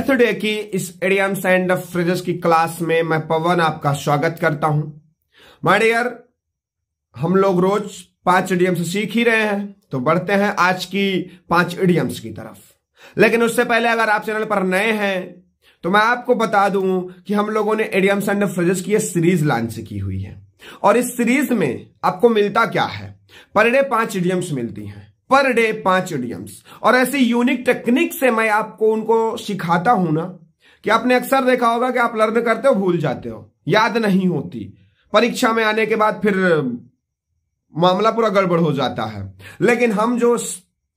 day की इस idioms and phrases की क्लास में मैं पवन आपका स्वागत करता हूं माय हम लोग रोज पांच एडियम्स सीख ही रहे हैं तो बढ़ते हैं आज की पांच इडियम्स की तरफ लेकिन उससे पहले अगर आप चैनल पर नए हैं तो मैं आपको बता दूं कि हम लोगों ने एडियम्स एंड फ्रिजेस की सीरीज लॉन्च की हुई है और इस सीरीज में आपको मिलता क्या है पर डे पांच इडियम्स मिलती हैं पर डे पांच इडियम्स और ऐसी यूनिक टेक्निक से मैं आपको उनको सिखाता हूं ना कि आपने अक्सर देखा होगा कि आप लर्न करते हो भूल जाते हो याद नहीं होती परीक्षा में आने के बाद फिर मामला पूरा गड़बड़ हो जाता है लेकिन हम जो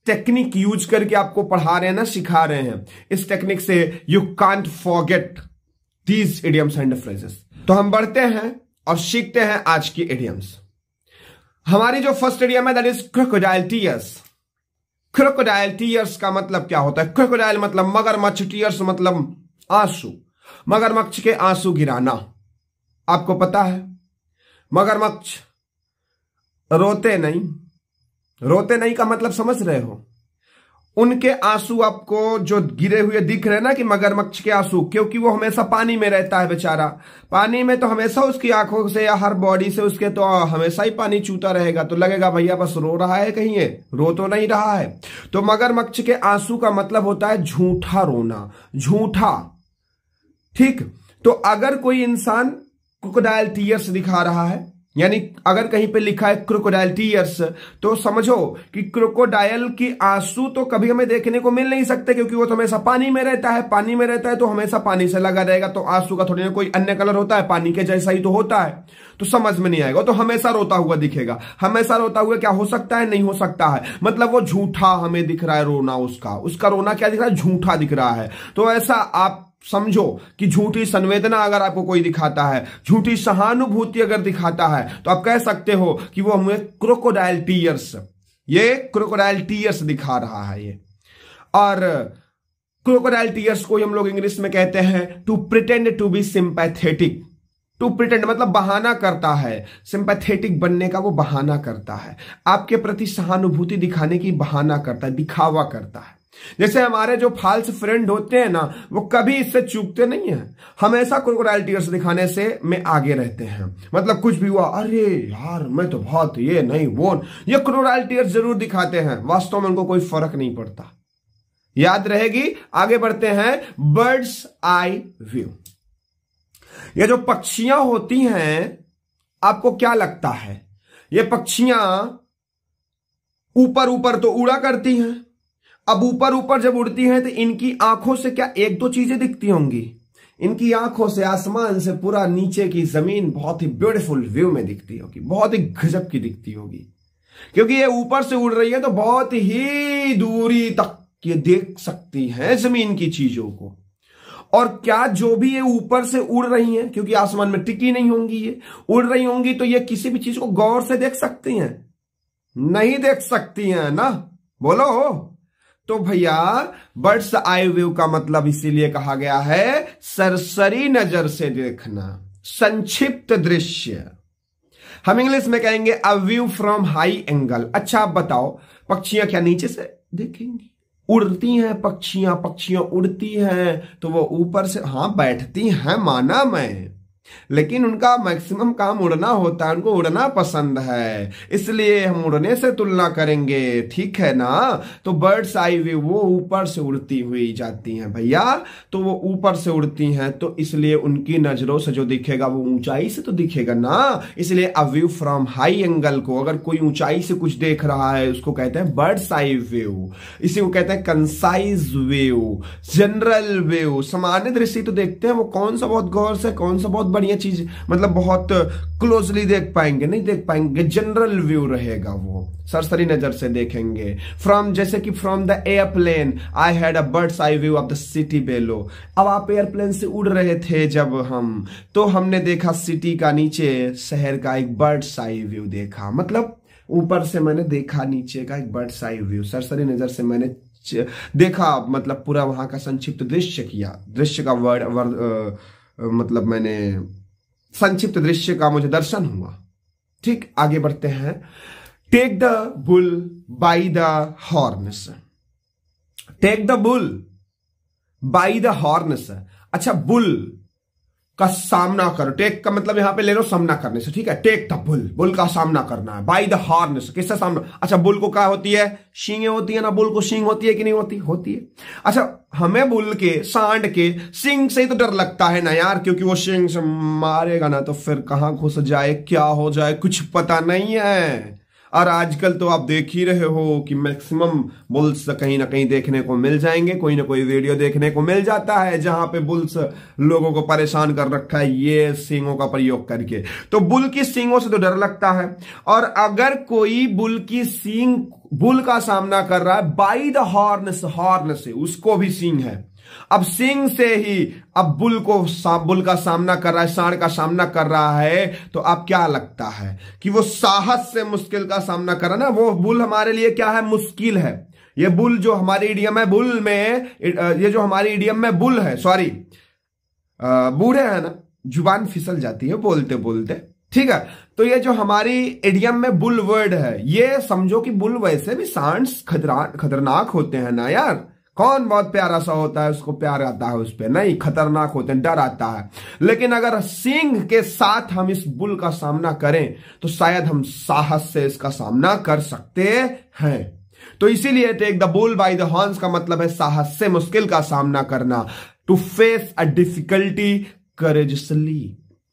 टेक्निक यूज करके आपको पढ़ा रहे हैं ना सिखा रहे हैं इस टेक्निक से you can't forget these idioms and phrases तो हम बढ़ते हैं और सीखते हैं आज की इडियम्स हमारी जो फर्स्ट इडियम है that is crocodile tears crocodile tears का मतलब क्या होता है क्रोकोडाइल मतलब मगरमच्छ टीयर्स मतलब आंसू मगरमच्छ के आंसू गिराना आपको पता है मगरमच्छ रोते नहीं रोते नहीं का मतलब समझ रहे हो उनके आंसू आपको जो गिरे हुए दिख रहे ना कि मगरमच्छ के आंसू क्योंकि वो हमेशा पानी में रहता है बेचारा पानी में तो हमेशा उसकी आंखों से या हर बॉडी से उसके तो हमेशा ही पानी चूता रहेगा तो लगेगा भैया बस रो रहा है कहीं है रो तो नहीं रहा है तो मगरमच्छ के आंसू का मतलब होता है झूठा रोना झूठा ठीक तो अगर कोई इंसान क्रोकोडाइल टीयर्स दिखा रहा है यानी अगर कहीं पे लिखा है क्रोकोडाइल टीयर्स तो समझो कि क्रोकोडाइल की आंसू तो कभी हमें देखने को मिल नहीं सकते क्योंकि वो तो हमेशा पानी में रहता है पानी में रहता है तो हमेशा पानी से लगा रहेगा तो आंसू का थोड़ी ना कोई अन्य कलर होता है पानी के जैसा ही तो होता है तो समझ में नहीं आएगा तो हमेशा रोता हुआ दिखेगा हमेशा रोता हुआ क्या हो सकता है नहीं हो सकता है मतलब वो झूठा हमें दिख रहा है रोना उसका उसका रोना क्या दिख रहा है झूठा दिख रहा है तो ऐसा आप समझो कि झूठी संवेदना अगर आपको कोई दिखाता है झूठी सहानुभूति अगर दिखाता है तो आप कह सकते हो कि वो हमें क्रोकोडाइल टीयर्स ये क्रोकोडाइल टीयर्स दिखा रहा है ये और क्रोकोडाइल टीयर्स को हम लोग इंग्लिश में कहते हैं to pretend to be sympathetic to pretend मतलब बहाना करता है सिंपैथेटिक बनने का वो बहाना करता है आपके प्रति सहानुभूति दिखाने की बहाना करता है दिखावा करता है जैसे हमारे जो फाल्स फ्रेंड होते हैं ना वो कभी इससे चूकते नहीं है हमेशा क्रोकोडाइल टीयर्स दिखाने से में आगे रहते हैं मतलब कुछ भी हुआ अरे यार मैं तो बहुत ये नहीं वो ये क्रोकोडाइल टीयर्स जरूर दिखाते हैं वास्तव में उनको कोई फर्क नहीं पड़ता याद रहेगी आगे बढ़ते हैं बर्ड्स आई व्यू ये जो पक्षियां होती हैं आपको क्या लगता है ये पक्षियां ऊपर ऊपर तो उड़ा करती हैं अब ऊपर ऊपर जब उड़ती हैं तो इनकी आंखों से क्या एक दो चीजें दिखती होंगी इनकी आंखों से आसमान से पूरा नीचे की जमीन बहुत ही ब्यूटीफुल व्यू में दिखती होगी बहुत ही गजब की दिखती होगी क्योंकि ये ऊपर से उड़ रही है तो बहुत ही दूरी तक ये देख सकती है जमीन की चीजों को और क्या जो भी ये ऊपर से उड़ रही हैं क्योंकि आसमान में टिकी नहीं होंगी ये उड़ रही होंगी तो ये किसी भी चीज को गौर से देख सकती हैं नहीं देख सकती हैं ना बोलो तो भैया बर्ड्स आई व्यू का मतलब इसीलिए कहा गया है सरसरी नजर से देखना संक्षिप्त दृश्य हम इंग्लिश में कहेंगे a view from high angle अच्छा आप बताओ पक्षियां क्या नीचे से देखेंगी उड़ती हैं पक्षियां पक्षियां उड़ती हैं तो वो ऊपर से हां बैठती हैं माना मैं लेकिन उनका मैक्सिमम काम उड़ना होता है उनको उड़ना पसंद है इसलिए हम उड़ने से तुलना करेंगे ठीक है ना तो बर्ड्स आई वे वो ऊपर से उड़ती हुई जाती हैं भैया तो वो ऊपर से उड़ती हैं तो इसलिए उनकी नजरों से जो दिखेगा वो ऊंचाई से तो दिखेगा ना इसलिए a view from high angle को अगर कोई ऊंचाई से कुछ देख रहा है उसको कहते हैं बर्ड्स आई व्यू इसी को कहते हैं कंसाइज व्यू जनरल व्यू सामान्य दृष्टि तो देखते हैं वो कौन सा बहुत गौर से कौन सा बहुत बढ़िया चीज मतलब बहुत क्लोजली देख पाएंगे नहीं देख पाएंगे जनरल व्यू रहेगा वो सरसरी नजर से देखेंगे फ्रॉम जैसे कि from the airplane I had a bird's eye view of the city below अब आप एयरप्लेन से उड़ रहे थे जब हम तो हमने देखा सिटी का नीचे शहर का एक बर्ड्स आई व्यू देखा मतलब ऊपर से मैंने देखा नीचे का एक बर्ड्स आई व्यू सरसरी नजर से मैंने देखा मतलब पूरा वहां का संक्षिप्त दृश्य किया दृश्य का वर्ड वर्ड मतलब मैंने संक्षिप्त दृश्य का मुझे दर्शन हुआ ठीक आगे बढ़ते हैं take the bull by the horns take the bull by the horns अच्छा बुल का सामना करो टेक का मतलब यहां पे ले लो सामना करने से ठीक है टेक द बुल बुल का सामना करना है बाई द हॉर्नस किससे सामना अच्छा बुल को क्या होती है शींगे होती है ना बुल को शींग होती है कि नहीं होती होती है अच्छा हमें बुल के सांड के सिंग से ही तो डर लगता है ना यार क्योंकि वो सिंग से मारेगा ना तो फिर कहां घुस जाए क्या हो जाए कुछ पता नहीं है और आजकल तो आप देख ही रहे हो कि मैक्सिमम बुल्स कहीं ना कहीं देखने को मिल जाएंगे कोई ना कोई वीडियो देखने को मिल जाता है जहां पे बुल्स लोगों को परेशान कर रखा है ये सिंगों का प्रयोग करके तो बुल की सिंगों से तो डर लगता है और अगर कोई बुल की सींग बुल का सामना कर रहा है बाई द हॉर्न हॉर्न से उसको भी सिंग है अब सिंह से ही अब बुल को बुल का सामना कर रहा है सांड का सामना कर रहा है तो अब क्या लगता है कि वो साहस से मुश्किल का सामना कर रहा ना वो बुल हमारे लिए क्या है मुश्किल है ये बुल जो हमारी इडियम है बुल में ये जो हमारी इडियम में बुल है सॉरी बूढ़े है ना जुबान फिसल जाती है बोलते बोलते ठीक है तो ये जो हमारी एडियम में बुल वर्ड है ये समझो कि बुल वैसे भी सांड्स खतरा खतरनाक होते हैं ना यार कौन बहुत प्यारा सा होता है उसको प्यार आता है उस पर नहीं खतरनाक होते हैं डर आता है लेकिन अगर सिंह के साथ हम इस बुल का सामना करें तो शायद हम साहस से इसका सामना कर सकते हैं तो इसीलिए टेक तो the bull by the horns का मतलब है साहस से मुश्किल का सामना करना to face a difficulty courageously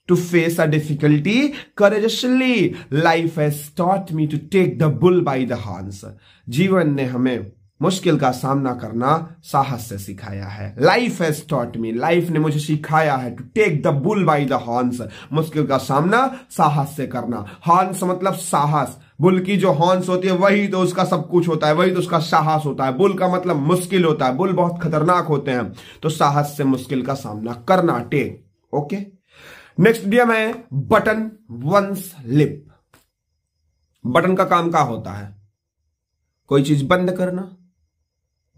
to face a difficulty courageously life has taught me to take the bull by the horns जीवन ने हमें मुश्किल का सामना करना साहस से सिखाया है life has taught me life ने मुझे सिखाया है to take the bull by the horns मुश्किल का सामना साहस से करना हॉर्न्स मतलब साहस बुल की जो हॉर्न्स होती है वही तो उसका सब कुछ होता है वही तो उसका साहस होता है बुल का मतलब मुश्किल होता है बुल बहुत खतरनाक होते हैं तो साहस से मुश्किल का सामना करना टेक ओके नेक्स्ट डीएम है बटन वंस लिप बटन का काम क्या होता है कोई चीज बंद करना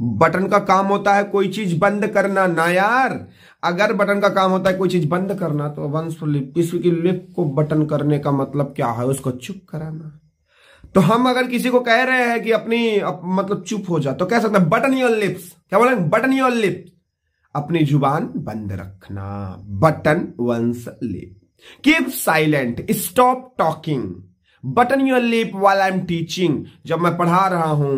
बटन का काम होता है कोई चीज बंद करना ना यार अगर बटन का काम होता है कोई चीज बंद करना तो वंश लिप की लिप को बटन करने का मतलब क्या है उसको चुप कराना तो हम अगर किसी को कह रहे हैं कि अपनी अप, मतलब चुप हो जा तो कह सकते हैं बटन योर लिप्स क्या बोले बटन योर लिप्स अपनी जुबान बंद रखना button one's lip keep silent stop talking button your lip I am teaching जब मैं पढ़ा रहा हूं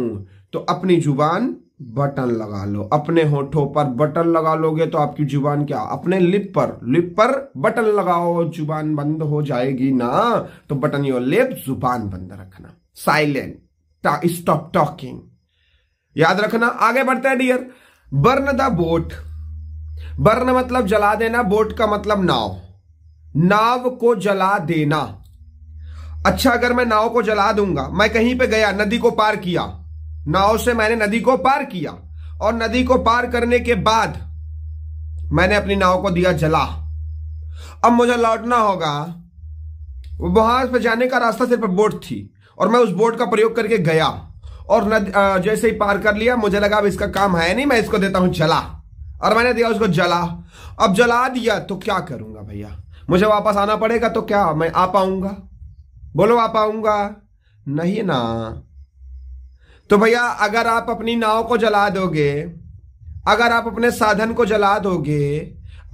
तो अपनी जुबान बटन लगा लो अपने होठों पर बटन लगा लोगे तो आपकी जुबान क्या अपने लिप पर लिप पर बटन लगाओ जुबान बंद हो जाएगी ना तो बटन योर लिप जुबान बंद रखना साइलेंट स्टॉप टॉकिंग याद रखना आगे बढ़ते हैं dear burn the boat burn मतलब जला देना बोट का मतलब नाव नाव को जला देना अच्छा अगर मैं नाव को जला दूंगा मैं कहीं पे गया नदी को पार किया नाव से मैंने नदी को पार किया और नदी को पार करने के बाद मैंने अपनी नाव को दिया जला अब मुझे लौटना होगा वहां पर जाने का रास्ता सिर्फ बोट थी और मैं उस बोट का प्रयोग करके गया और नद, जैसे ही पार कर लिया मुझे लगा अब इसका काम है नहीं मैं इसको देता हूं जला और मैंने दिया उसको जला अब जला दिया तो क्या करूंगा भैया मुझे वापस आना पड़ेगा तो क्या मैं आ पाऊंगा बोलो आ पाऊंगा नहीं ना तो भैया अगर आप अपनी नाव को जला दोगे अगर आप अपने साधन को जला दोगे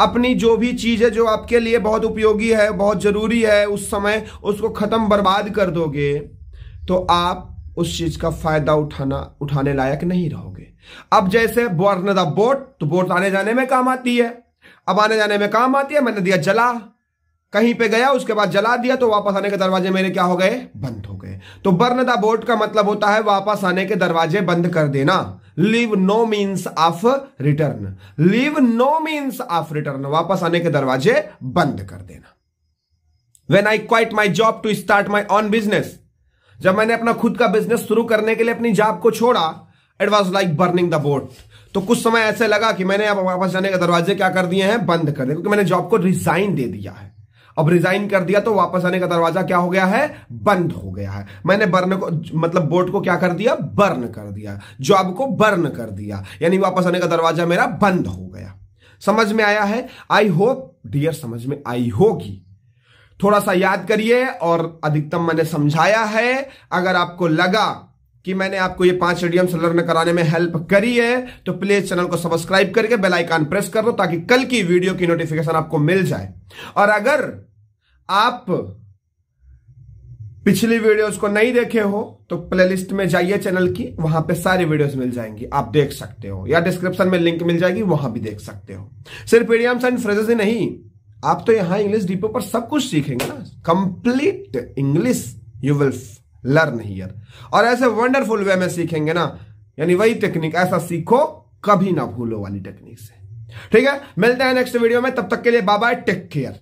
अपनी जो भी चीज़ है जो आपके लिए बहुत उपयोगी है बहुत ज़रूरी है उस समय उसको ख़त्म बर्बाद कर दोगे तो आप उस चीज़ का फ़ायदा उठाना उठाने लायक नहीं रहोगे अब जैसे बोर्न द बोट तो बोट आने जाने में काम आती है अब आने जाने में काम आती है मैंने दिया जला कहीं पे गया उसके बाद जला दिया तो वापस आने के दरवाजे मेरे क्या हो गए बंद हो तो बर्न द बोर्ड का मतलब होता है वापस आने के दरवाजे बंद कर देना leave no means of return leave no means of return वापस आने के दरवाजे बंद कर देना when I quit my job to start my own business जब मैंने अपना खुद का बिजनेस शुरू करने के लिए अपनी जॉब को छोड़ा it was like burning the boat तो कुछ समय ऐसे लगा कि मैंने अब वापस जाने के दरवाजे क्या कर दिए हैं बंद कर दिए क्योंकि मैंने जॉब को रिजाइन दे दिया है अब रिजाइन कर दिया तो वापस आने का दरवाजा क्या हो गया है बंद हो गया है मैंने बर्न को मतलब बोर्ड को क्या कर दिया बर्न कर दिया जॉब को बर्न कर दिया यानी वापस आने का दरवाजा मेरा बंद हो गया समझ में आया है आई होप डियर समझ में आई होगी थोड़ा सा याद करिए और अधिकतम मैंने समझाया है अगर आपको लगा कि मैंने आपको ये पांच रेडियम सोलर में कराने में हेल्प करी है तो प्लीज चैनल को सब्सक्राइब करके बेल आइकन प्रेस कर दो ताकि कल की वीडियो की नोटिफिकेशन आपको मिल जाए और अगर आप पिछली वीडियोस को नहीं देखे हो तो प्लेलिस्ट में जाइए चैनल की वहां पे सारी वीडियोस मिल जाएंगी आप देख सकते हो या डिस्क्रिप्शन में लिंक मिल जाएगी वहां भी देख सकते हो सिर्फ एडियम्स एंड फ्रेजेस ही नहीं आप तो यहां इंग्लिश डिपो पर सब कुछ सीखेंगे ना complete English you will learn here और ऐसे वंडरफुल वे में सीखेंगे ना यानी वही टेक्निक ऐसा सीखो कभी ना भूलो वाली टेक्निक से ठीक है मिलते हैं नेक्स्ट वीडियो में तब तक के लिए बाय बाय टेक केयर